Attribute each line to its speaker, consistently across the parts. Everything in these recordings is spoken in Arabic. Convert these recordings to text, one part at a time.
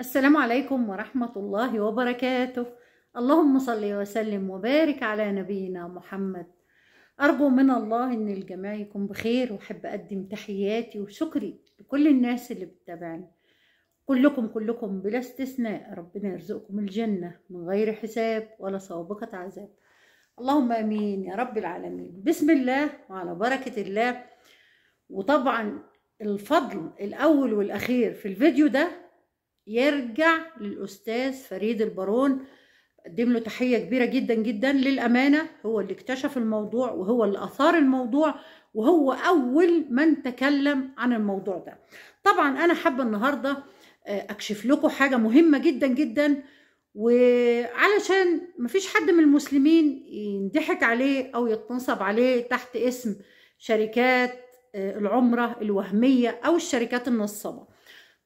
Speaker 1: السلام عليكم ورحمة الله وبركاته اللهم صل وسلم وبارك على نبينا محمد أرجو من الله إن الجميع يكون بخير وأحب أقدم تحياتي وشكري لكل الناس اللي بتتابعني كلكم كلكم بلا استثناء ربنا يرزقكم الجنة من غير حساب ولا سابقة عذاب اللهم امين يا رب العالمين بسم الله وعلى بركه الله وطبعا الفضل الاول والاخير في الفيديو ده يرجع للأستاذ فريد البارون أقدم له تحية كبيرة جدا جدا للأمانة هو اللي اكتشف الموضوع وهو اللي أثار الموضوع وهو أول من تكلم عن الموضوع ده طبعا أنا حابة النهاردة آه، أكشف لكم حاجة مهمة جدا جدا وعلشان مفيش حد من المسلمين يندحك عليه أو يتنصب عليه تحت اسم شركات آه، العمرة الوهمية أو الشركات النصابة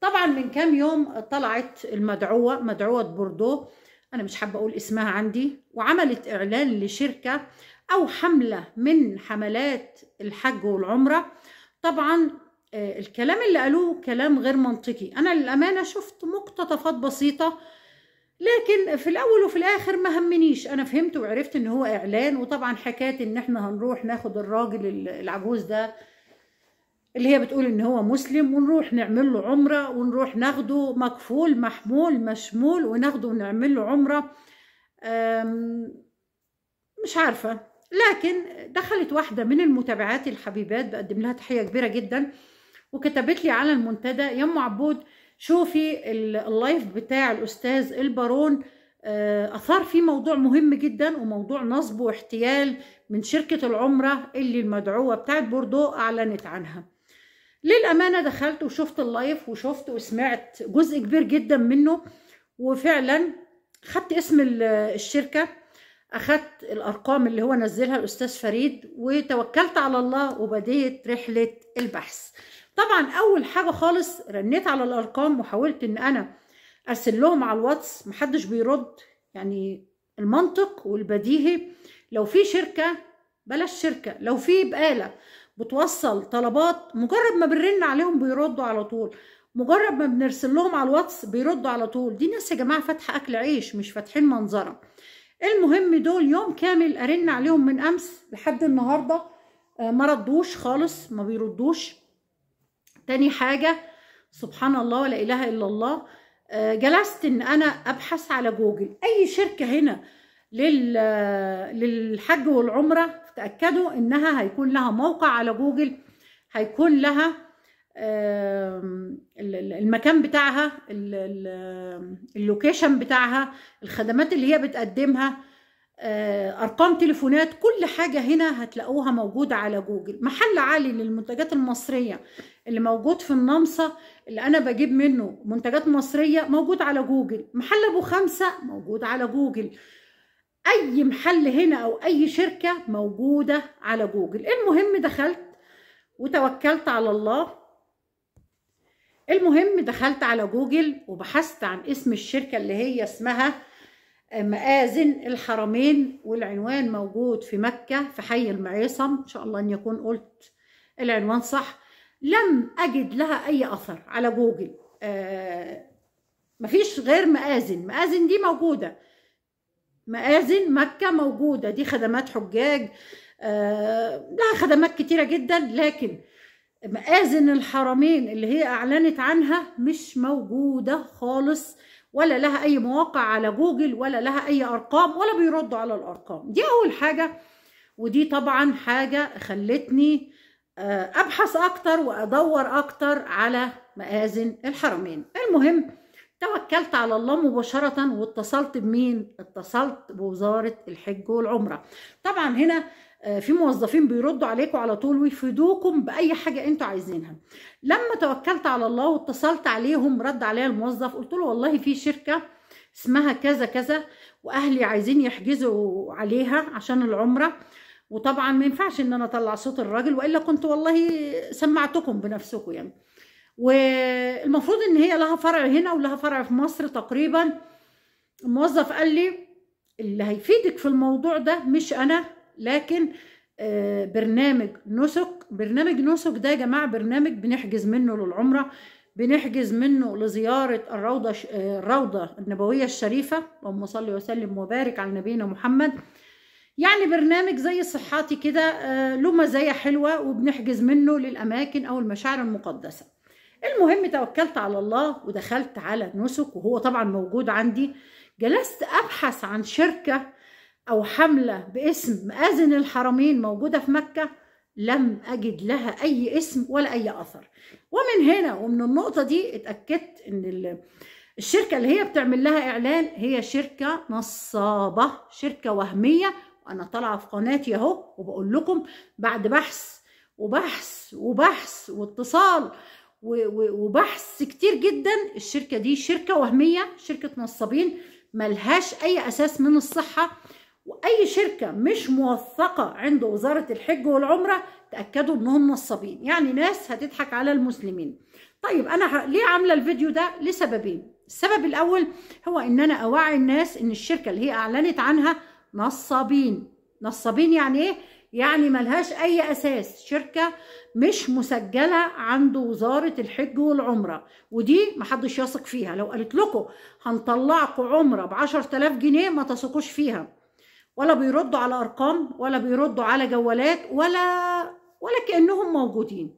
Speaker 1: طبعا من كام يوم طلعت المدعوة مدعوة بوردو أنا مش حابة أقول اسمها عندي وعملت إعلان لشركة أو حملة من حملات الحج والعمرة طبعا آه، الكلام اللي قالوه كلام غير منطقي أنا للأمانة شفت مقتطفات بسيطة لكن في الاول وفي الاخر ما همنيش انا فهمت وعرفت ان هو اعلان وطبعا حكايه ان احنا هنروح ناخد الراجل العجوز ده اللي هي بتقول ان هو مسلم ونروح نعمل له عمره ونروح ناخده مكفول محمول مشمول وناخده ونعمل له عمره مش عارفه لكن دخلت واحده من المتابعات الحبيبات بقدم لها تحيه كبيره جدا وكتبت لي على المنتدى يا ام عبود شوفي اللايف بتاع الاستاذ البارون أه، اثار فيه موضوع مهم جدا وموضوع نصب واحتيال من شركه العمره اللي المدعوه بتاعت بوردو اعلنت عنها للأمانة دخلت وشفت اللايف وشفت وسمعت جزء كبير جدا منه وفعلا خدت اسم الشركة أخدت الأرقام اللي هو نزلها الأستاذ فريد وتوكلت على الله وبديت رحلة البحث طبعا أول حاجة خالص رنيت على الأرقام وحاولت إن أنا أرسل لهم على الواتس محدش بيرد يعني المنطق والبديهي لو في شركة بلاش شركة لو في بقالة بتوصل طلبات مجرد ما بنرن عليهم بيردوا على طول مجرد ما بنرسل لهم على الواتس بيردوا على طول دي ناس يا جماعه فاتحه اكل عيش مش فاتحين منظره المهم دول يوم كامل ارن عليهم من امس لحد النهارده آه، ما ردوش خالص ما بيردوش تاني حاجه سبحان الله ولا اله الا الله آه، جلست ان انا ابحث على جوجل اي شركه هنا آه، للحج والعمره تأكدوا إنها هيكون لها موقع على جوجل هيكون لها المكان بتاعها اللوكيشن بتاعها الخدمات اللي هي بتقدمها آه، ارقام تليفونات كل حاجه هنا هتلاقوها موجوده على جوجل محل عالي للمنتجات المصريه اللي موجود في النمسا اللي انا بجيب منه منتجات مصريه موجود على جوجل محل ابو خمسه موجود على جوجل اي محل هنا او اي شركه موجوده على جوجل المهم دخلت وتوكلت على الله المهم دخلت على جوجل وبحثت عن اسم الشركه اللي هي اسمها مآذن الحرمين والعنوان موجود في مكة في حي المعيصم إن شاء الله أن يكون قلت العنوان صح لم أجد لها أي أثر على جوجل آه مفيش غير مآذن مآذن دي موجودة مآذن مكة موجودة دي خدمات حجاج آه، لها خدمات كتيرة جدا لكن مآذن الحرمين اللي هي أعلنت عنها مش موجودة خالص ولا لها أي مواقع على جوجل ولا لها أي أرقام ولا بيردوا على الأرقام دي أول حاجة ودي طبعا حاجة خلتني آه، أبحث أكتر وأدور أكتر على مآذن الحرمين المهم توكلت على الله مباشرة واتصلت بمين؟ اتصلت بوزارة الحج والعمرة. طبعا هنا آه، في موظفين بيردوا عليكم على طول ويفيدوكم بأي حاجة انتوا عايزينها. لما توكلت على الله واتصلت عليهم رد عليا الموظف قلت له والله في شركة اسمها كذا كذا واهلي عايزين يحجزوا عليها عشان العمرة وطبعا ما ينفعش ان انا اطلع صوت الراجل والا كنت والله سمعتكم بنفسكم يعني. والمفروض ان هي لها فرع هنا ولها فرع في مصر تقريبا الموظف قال لي اللي هيفيدك في الموضوع ده مش انا لكن آه، برنامج نسك برنامج نسك ده يا جماعه برنامج بنحجز منه للعمره بنحجز منه لزياره الروضه آه، الروضه النبويه الشريفه اللهم صل وسلم وبارك على نبينا محمد يعني برنامج زي صحاتي كده آه، له مزايا حلوه وبنحجز منه للاماكن او المشاعر المقدسه المهم توكلت على الله ودخلت على نسك وهو طبعا موجود عندي جلست ابحث عن شركه او حمله باسم مآذن الحرمين موجوده في مكه لم اجد لها اي اسم ولا اي اثر ومن هنا ومن النقطه دي اتاكدت ان الشركه اللي هي بتعمل لها اعلان هي شركه نصابه شركه وهميه وانا طالعه في قناتي اهو وبقول لكم بعد بحث وبحث وبحث واتصال وبحث كتير جدا الشركه دي شركه وهميه شركه نصابين ملهاش اي اساس من الصحه واي شركه مش موثقه عند وزاره الحج والعمره تاكدوا انهم نصابين يعني ناس هتضحك على المسلمين طيب انا ليه عامله الفيديو ده لسببين السبب الاول هو ان انا اوعي الناس ان الشركه اللي هي اعلنت عنها نصابين نصابين يعني ايه يعني ملهاش أي أساس شركة مش مسجلة عند وزارة الحج والعمرة ودي محدش يثق فيها لو قالت لكم هنطلعكم عمرة بعشر تلاف جنيه ما تثقوش فيها ولا بيردوا على أرقام ولا بيردوا على جوالات ولا ولا كأنهم موجودين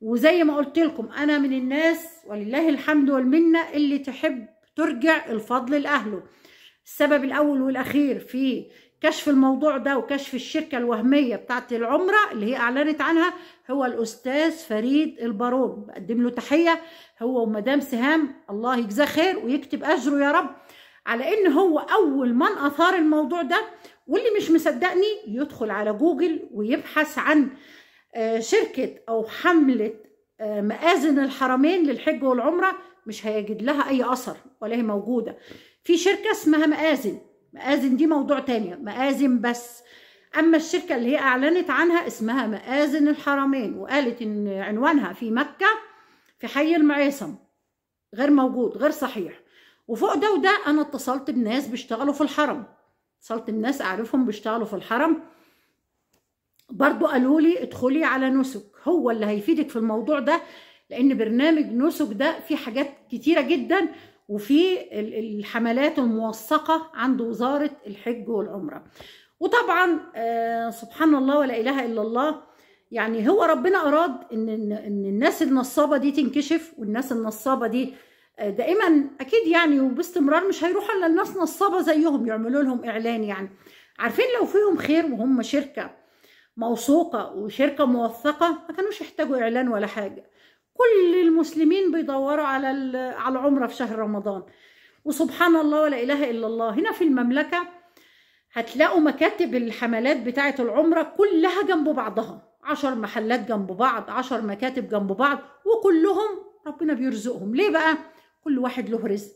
Speaker 1: وزي ما قلت لكم أنا من الناس ولله الحمد والمنة اللي تحب ترجع الفضل لأهله السبب الأول والأخير في كشف الموضوع ده وكشف الشركة الوهمية بتاعت العمرة اللي هي أعلنت عنها هو الأستاذ فريد البارون بقدم له تحية هو ومدام سهام الله يجزاه خير ويكتب أجره يا رب على إن هو أول من أثار الموضوع ده واللي مش مصدقني يدخل على جوجل ويبحث عن آه، شركة أو حملة آه، مآذن الحرمين للحج والعمرة مش هيجد لها أي أثر ولا هي موجودة في شركة اسمها مآذن مآذن دي موضوع تاني مآذن بس أما الشركة اللي هي أعلنت عنها اسمها مآذن الحرمين وقالت إن عنوانها في مكة في حي المعيصم غير موجود غير صحيح وفوق ده وده أنا اتصلت بناس بيشتغلوا في الحرم اتصلت بناس أعرفهم بيشتغلوا في الحرم برضو قالوا لي ادخلي على نسك هو اللي هيفيدك في الموضوع ده لأن برنامج نسك ده فيه حاجات كتيرة جدا وفي الحملات الموثقة عند وزارة الحج والعمرة وطبعا آه، سبحان الله ولا إله إلا الله يعني هو ربنا أراد إن, إن الناس النصابة دي تنكشف والناس النصابة دي آه، دائما أكيد يعني وباستمرار مش هيروحوا إلا الناس نصابة زيهم يعملوا لهم إعلان يعني عارفين لو فيهم خير وهم شركة موثوقة وشركة موثقة ما كانوش يحتاجوا إعلان ولا حاجة كل المسلمين بيدوروا على على العمره في شهر رمضان وسبحان الله ولا اله الا الله هنا في المملكه هتلاقوا مكاتب الحملات بتاعه العمره كلها جنب بعضها عشر محلات جنب بعض عشر مكاتب جنب بعض وكلهم ربنا بيرزقهم ليه بقى كل واحد له رزق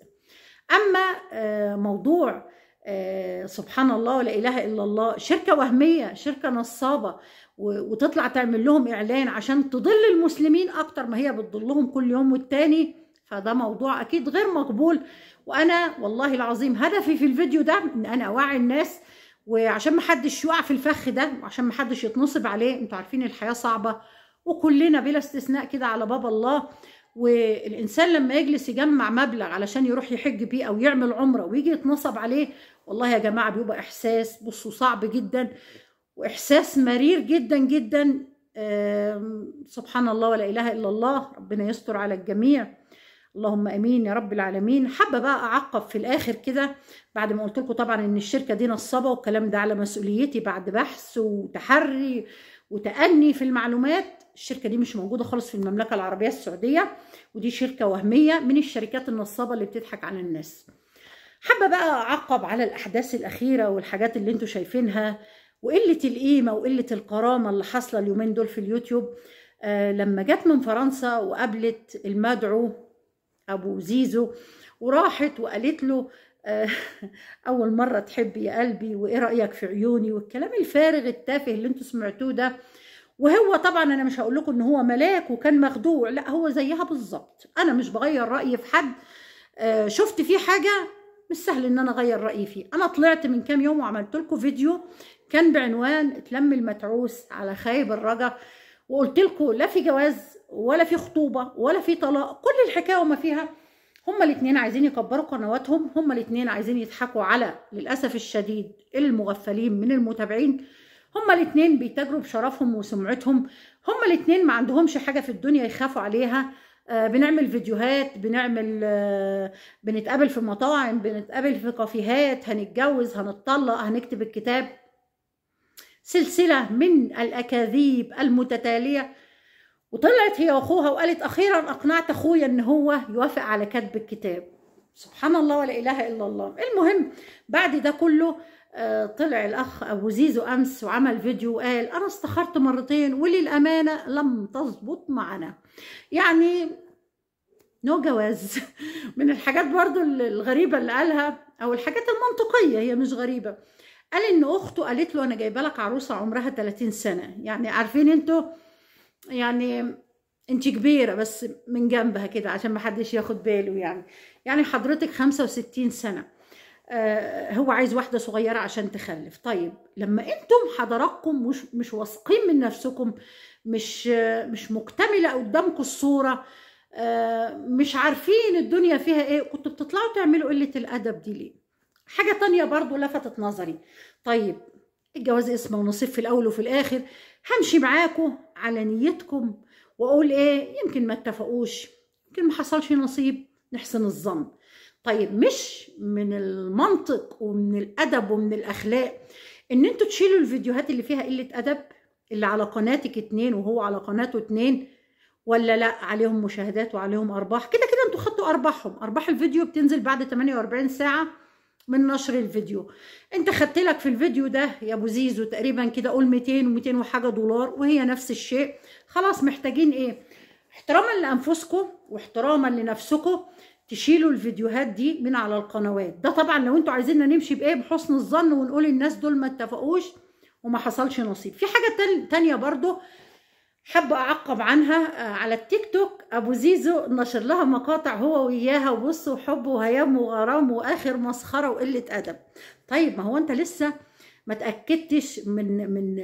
Speaker 1: اما آه، موضوع آه، سبحان الله ولا اله الا الله شركه وهميه شركه نصابه وتطلع تعمل لهم اعلان عشان تضل المسلمين اكتر ما هي بتضلهم كل يوم والتاني فده موضوع اكيد غير مقبول وانا والله العظيم هدفي في الفيديو ده ان انا اوعي الناس وعشان ما حدش يقع في الفخ ده وعشان ما حدش يتنصب عليه انتوا عارفين الحياه صعبه وكلنا بلا استثناء كده على باب الله والإنسان لما يجلس يجمع مبلغ علشان يروح يحج بيه أو يعمل عمرة ويجي يتنصب عليه والله يا جماعة بيبقى إحساس بصوا صعب جدا وإحساس مرير جدا جدا سبحان الله ولا إله إلا الله ربنا يستر على الجميع اللهم امين يا رب العالمين حابه بقى اعقب في الاخر كده بعد ما قلت لكم طبعا ان الشركه دي نصابه والكلام ده على مسؤوليتي بعد بحث وتحري وتأني في المعلومات الشركه دي مش موجوده خالص في المملكه العربيه السعوديه ودي شركه وهميه من الشركات النصابه اللي بتضحك على الناس حابه بقى اعقب على الاحداث الاخيره والحاجات اللي انتم شايفينها وقله القيمه وقله الكرامه اللي حاصله اليومين دول في اليوتيوب آه لما جت من فرنسا وقابلت المدعو ابو زيزو وراحت وقالت له آه اول مره تحب يا قلبي وايه رايك في عيوني والكلام الفارغ التافه اللي انتم سمعتوه ده وهو طبعا انا مش هقول لكم ان هو ملاك وكان مخدوع لا هو زيها بالظبط انا مش بغير رايي في حد آه، شفت فيه حاجه مش سهل ان انا اغير رايي فيه انا طلعت من كام يوم وعملت لكم فيديو كان بعنوان اتلم المتعوس على خايب الرجا وقلت لكم لا في جواز ولا في خطوبه ولا في طلاق كل الحكايه وما فيها هما الاثنين عايزين يكبروا قنواتهم هما الاثنين عايزين يضحكوا على للاسف الشديد المغفلين من المتابعين هما الاتنين بيتاجروا بشرفهم وسمعتهم هما الاتنين ما عندهمش حاجة في الدنيا يخافوا عليها آه، بنعمل فيديوهات بنعمل آه، بنتقابل في مطاعم بنتقابل في كافيهات هنتجوز هنتطلق هنكتب الكتاب سلسلة من الأكاذيب المتتالية وطلعت هي واخوها وقالت اخيرا اقنعت اخويا ان هو يوافق على كتب الكتاب سبحان الله ولا اله الا الله المهم بعد ده كله آه، طلع الأخ أبو زيزو أمس وعمل فيديو وقال أنا استخرت مرتين وللأمانة لم تظبط معنا يعني نو جواز من الحاجات برضو الغريبة اللي قالها أو الحاجات المنطقية هي مش غريبة قال إن أخته قالت له أنا جايبة لك عروسة عمرها 30 سنة يعني عارفين أنتوا يعني انت كبيره بس من جنبها كده عشان ما حدش ياخد باله يعني يعني حضرتك 65 سنه آه، هو عايز واحدة صغيرة عشان تخلف طيب لما انتم حضراتكم مش مش واثقين من نفسكم مش مش مكتملة قدامكم الصورة آه، مش عارفين الدنيا فيها ايه كنتوا بتطلعوا تعملوا قلة الأدب دي ليه حاجة تانية برضو لفتت نظري طيب الجواز اسمه ونصيب في الأول وفي الآخر همشي معاكم على نيتكم وأقول ايه يمكن ما اتفقوش يمكن ما حصلش نصيب نحسن الظن طيب مش من المنطق ومن الادب ومن الاخلاق ان انتوا تشيلوا الفيديوهات اللي فيها قله ادب اللي على قناتك اتنين وهو على قناته اتنين ولا لا عليهم مشاهدات وعليهم ارباح كده كده انتوا خدتوا ارباحهم ارباح الفيديو بتنزل بعد 48 ساعه من نشر الفيديو انت خدت لك في الفيديو ده يا ابو زيزو تقريبا كده قول 200 و200 وحاجه دولار وهي نفس الشيء خلاص محتاجين ايه احتراما لانفسكم واحتراما لنفسكم تشيلوا الفيديوهات دي من على القنوات ده طبعا لو انتوا عايزيننا نمشي بايه بحسن الظن ونقول الناس دول ما اتفقوش وما حصلش نصيب في حاجه تانية برضو حابه اعقب عنها آه، على التيك توك ابو زيزو نشر لها مقاطع هو وياها وبص وحب وهيام وغرام واخر مسخره وقله ادب طيب ما هو انت لسه ما تاكدتش من من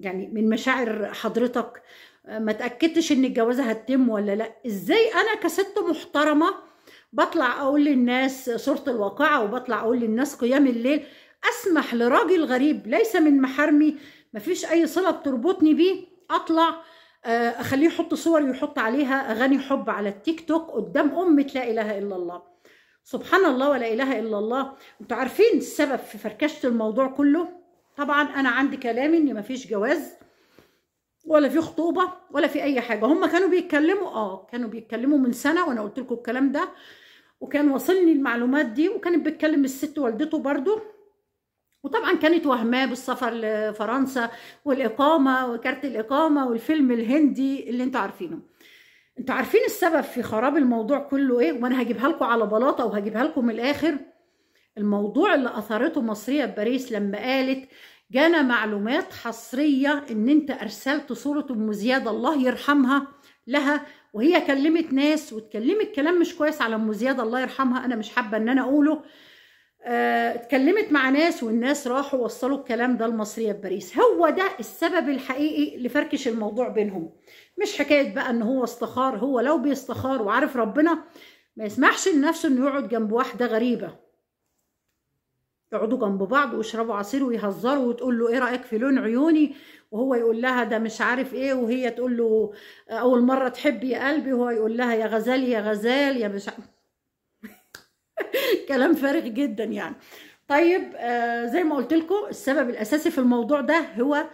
Speaker 1: يعني من مشاعر حضرتك آه، ما تاكدتش ان الجوازه هتتم ولا لا ازاي انا كست محترمه بطلع اقول للناس صورة الواقعة وبطلع اقول للناس قيام الليل اسمح لراجل غريب ليس من محارمي مفيش اي صلة بتربطني بيه اطلع آه، اخليه يحط صور يحط عليها اغاني حب على التيك توك قدام امة لا اله الا الله سبحان الله ولا اله الا الله انتوا عارفين السبب في فركشة الموضوع كله طبعا انا عندي كلامي ان مفيش جواز ولا في خطوبه ولا في اي حاجه هم كانوا بيتكلموا اه كانوا بيتكلموا من سنه وانا قلت لكم الكلام ده وكان واصلني المعلومات دي وكانت بتكلم الست والدته برضو وطبعا كانت وهماه بالسفر لفرنسا والاقامه وكارت الاقامه والفيلم الهندي اللي انتوا عارفينه انتوا عارفين السبب في خراب الموضوع كله ايه وانا هجيبها لكم على بلاطه وهجيبها لكم من الاخر الموضوع اللي اثرته مصريه بباريس لما قالت جانا معلومات حصرية ان انت ارسلت صورة ام زياد الله يرحمها لها وهي كلمت ناس واتكلمت كلام مش كويس على ام زياد الله يرحمها انا مش حابة ان انا اقوله آه، اتكلمت مع ناس والناس راحوا وصلوا الكلام ده المصرية في باريس هو ده السبب الحقيقي لفركش الموضوع بينهم مش حكايه بقى ان هو استخار هو لو بيستخار وعارف ربنا ما يسمحش لنفسه انه يقعد جنب واحده غريبه يقعدوا جنب بعض ويشربوا عصير ويهزروا وتقول له ايه رايك في لون عيوني وهو يقول لها ده مش عارف ايه وهي تقول له اول مره تحب يا قلبي وهو يقول لها يا غزال يا غزال يا مش عارف كلام فارغ جدا يعني طيب آه زي ما قلت لكم السبب الاساسي في الموضوع ده هو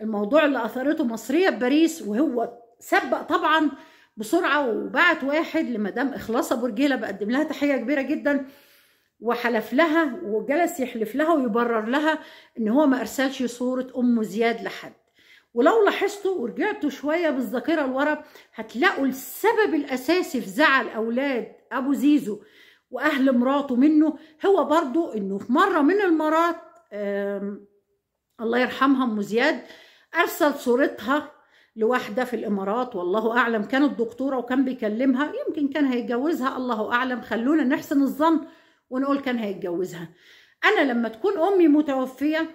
Speaker 1: الموضوع اللي اثرته مصريه بباريس وهو سبق طبعا بسرعه وبعت واحد لمدام اخلاصه برجيله بقدم لها تحيه كبيره جدا وحلف لها وجلس يحلف لها ويبرر لها ان هو ما ارسلش صوره ام زياد لحد ولو لاحظتوا ورجعتوا شويه بالذاكره لورا هتلاقوا السبب الاساسي في زعل اولاد ابو زيزو واهل مراته منه هو برضو انه في مره من المرات الله يرحمها ام زياد ارسل صورتها لواحده في الامارات والله اعلم كانت دكتوره وكان بيكلمها يمكن كان هيتجوزها الله اعلم خلونا نحسن الظن ونقول كان هيتجوزها انا لما تكون امي متوفيه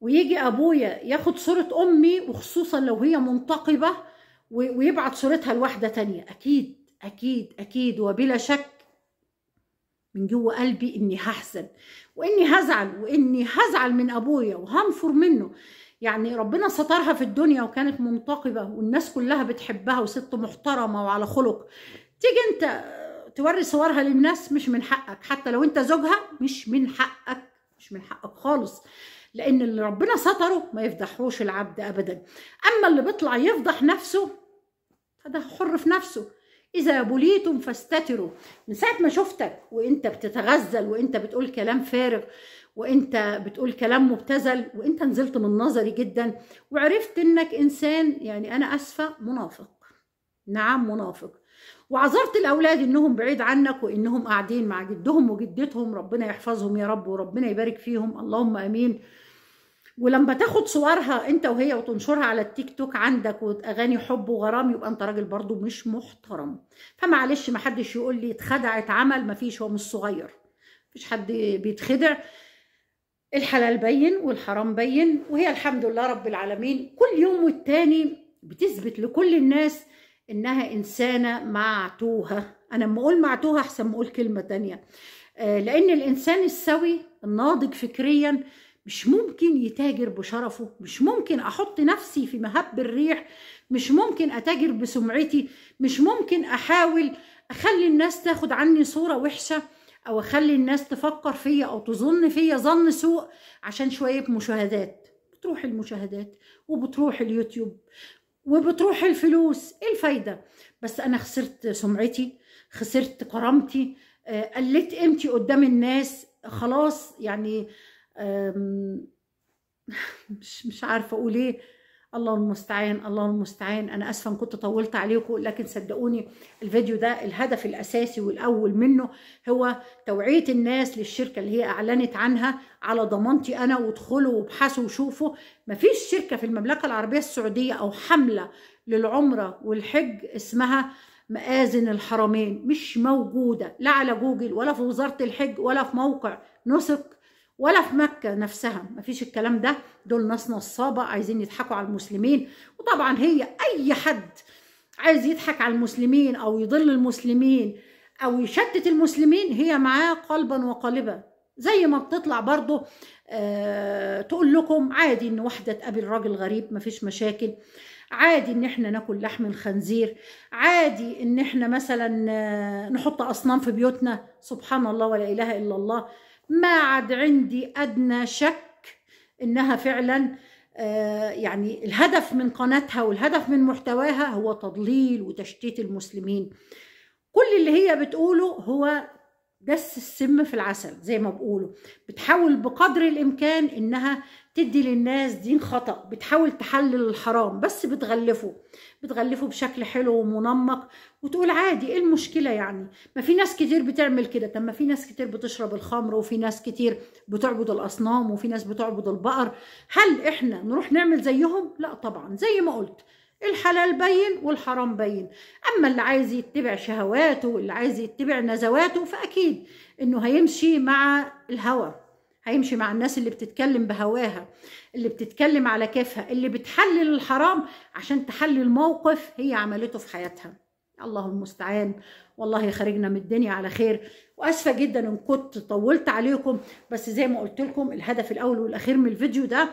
Speaker 1: ويجي ابويا ياخد صوره امي وخصوصا لو هي منتقبه ويبعت صورتها لواحده تانية اكيد اكيد اكيد وبلا شك من جوه قلبي اني هحزن واني هزعل واني هزعل من ابويا وهنفر منه يعني ربنا سترها في الدنيا وكانت منتقبه والناس كلها بتحبها وست محترمه وعلى خلق تيجي انت توري صورها للناس مش من حقك حتى لو انت زوجها مش من حقك مش من حقك خالص لان اللي ربنا ستره ما يفضحوش العبد ابدا اما اللي بيطلع يفضح نفسه فده حر في نفسه اذا بليتم فاستتروا من ساعه ما شفتك وانت بتتغزل وانت بتقول كلام فارغ وانت بتقول كلام مبتذل وانت نزلت من نظري جدا وعرفت انك انسان يعني انا اسفه منافق نعم منافق وعذرت الاولاد انهم بعيد عنك وانهم قاعدين مع جدهم وجدتهم ربنا يحفظهم يا رب وربنا يبارك فيهم اللهم امين ولما تاخد صورها انت وهي وتنشرها على التيك توك عندك واغاني حب وغرام يبقى انت راجل برضو مش محترم فمعلش ما حدش يقول لي اتخدعت عمل ما فيش هو مش صغير مفيش حد بيتخدع الحلال بين والحرام بين وهي الحمد لله رب العالمين كل يوم والتاني بتثبت لكل الناس انها انسانه معتوهه انا لما اقول معتوهه احسن ما اقول كلمه تانية آه، لان الانسان السوي الناضج فكريا مش ممكن يتاجر بشرفه مش ممكن احط نفسي في مهب الريح مش ممكن اتاجر بسمعتي مش ممكن احاول اخلي الناس تاخد عني صوره وحشه او اخلي الناس تفكر فيا او تظن فيا ظن سوء عشان شويه مشاهدات بتروح المشاهدات وبتروح اليوتيوب وبتروح الفلوس ايه الفايده بس انا خسرت سمعتي خسرت كرامتي آه، قلت قيمتي قدام الناس خلاص يعني مش مش عارفه اقول ايه الله المستعان الله المستعان انا اسفه ان كنت طولت عليكم لكن صدقوني الفيديو ده الهدف الاساسي والاول منه هو توعيه الناس للشركه اللي هي اعلنت عنها على ضمانتي انا وادخلوا وابحثوا وشوفوا مفيش شركه في المملكه العربيه السعوديه او حمله للعمره والحج اسمها مآذن الحرمين مش موجوده لا على جوجل ولا في وزاره الحج ولا في موقع نسك ولا في مكة نفسها مفيش الكلام ده دول ناس نصابة عايزين يضحكوا على المسلمين وطبعا هي أي حد عايز يضحك على المسلمين أو يضل المسلمين أو يشتت المسلمين هي معاه قلبا وقالبا زي ما بتطلع برضو آه تقول لكم عادي إن واحدة تقابل راجل غريب مفيش مشاكل عادي ان احنا ناكل لحم الخنزير عادي ان احنا مثلا آه، نحط اصنام في بيوتنا سبحان الله ولا اله الا الله ما عاد عندي أدنى شك إنها فعلا آه، يعني الهدف من قناتها والهدف من محتواها هو تضليل وتشتيت المسلمين كل اللي هي بتقوله هو دس السم في العسل زي ما بقوله بتحاول بقدر الامكان انها تدي للناس دين خطا بتحاول تحلل الحرام بس بتغلفه بتغلفه بشكل حلو ومنمق وتقول عادي ايه المشكله يعني ما في ناس كتير بتعمل كده طب ما في ناس كتير بتشرب الخمر وفي ناس كتير بتعبد الاصنام وفي ناس بتعبد البقر هل احنا نروح نعمل زيهم لا طبعا زي ما قلت الحلال بين والحرام بين اما اللي عايز يتبع شهواته واللي عايز يتبع نزواته فاكيد انه هيمشي مع الهوى هيمشي مع الناس اللي بتتكلم بهواها اللي بتتكلم على كيفها اللي بتحلل الحرام عشان تحلل موقف هي عملته في حياتها الله المستعان والله خرجنا من الدنيا على خير واسفه جدا ان كنت طولت عليكم بس زي ما قلت لكم الهدف الاول والاخير من الفيديو ده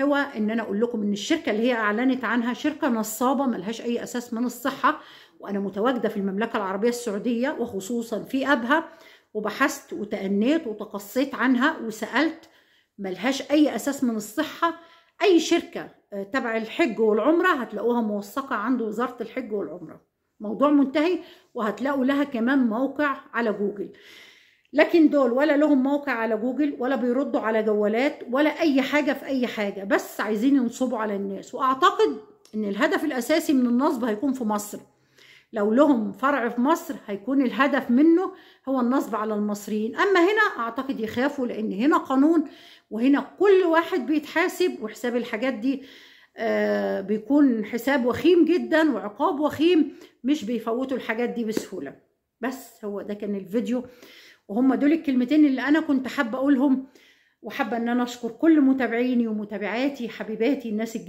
Speaker 1: هو ان انا اقول لكم ان الشركه اللي هي اعلنت عنها شركه نصابه ملهاش اي اساس من الصحه وانا متواجده في المملكه العربيه السعوديه وخصوصا في ابها وبحثت وتأنيت وتقصيت عنها وسألت ملهاش أي أساس من الصحة أي شركة آه، تبع الحج والعمرة هتلاقوها موثقة عند وزارة الحج والعمرة موضوع منتهي وهتلاقوا لها كمان موقع على جوجل لكن دول ولا لهم موقع على جوجل ولا بيردوا على جوالات ولا اي حاجه في اي حاجه بس عايزين ينصبوا على الناس واعتقد ان الهدف الاساسي من النصب هيكون في مصر لو لهم فرع في مصر هيكون الهدف منه هو النصب على المصريين اما هنا اعتقد يخافوا لان هنا قانون وهنا كل واحد بيتحاسب وحساب الحاجات دي آه، بيكون حساب وخيم جدا وعقاب وخيم مش بيفوتوا الحاجات دي بسهوله بس هو ده كان الفيديو وهم دول الكلمتين اللي انا كنت حابه اقولهم وحابه ان انا اشكر كل متابعيني ومتابعاتي حبيباتي الناس الجميله